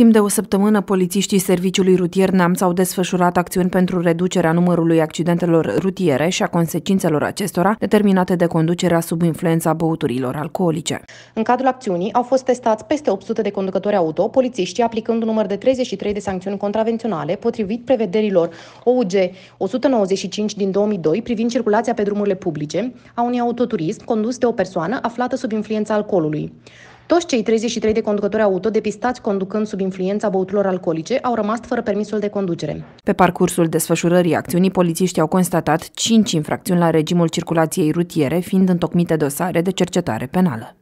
Timp de o săptămână, polițiștii Serviciului Rutier Neamț au desfășurat acțiuni pentru reducerea numărului accidentelor rutiere și a consecințelor acestora determinate de conducerea sub influența băuturilor alcoolice. În cadrul acțiunii au fost testați peste 800 de conducători auto, polițiștii aplicând un număr de 33 de sancțiuni contravenționale, potrivit prevederilor OUG 195 din 2002 privind circulația pe drumurile publice, a unui autoturism condus de o persoană aflată sub influența alcoolului. Toți cei 33 de conducători auto depistați conducând sub influența băuturilor alcoolice au rămas fără permisul de conducere. Pe parcursul desfășurării acțiunii, polițiștii au constatat 5 infracțiuni la regimul circulației rutiere, fiind întocmite dosare de cercetare penală.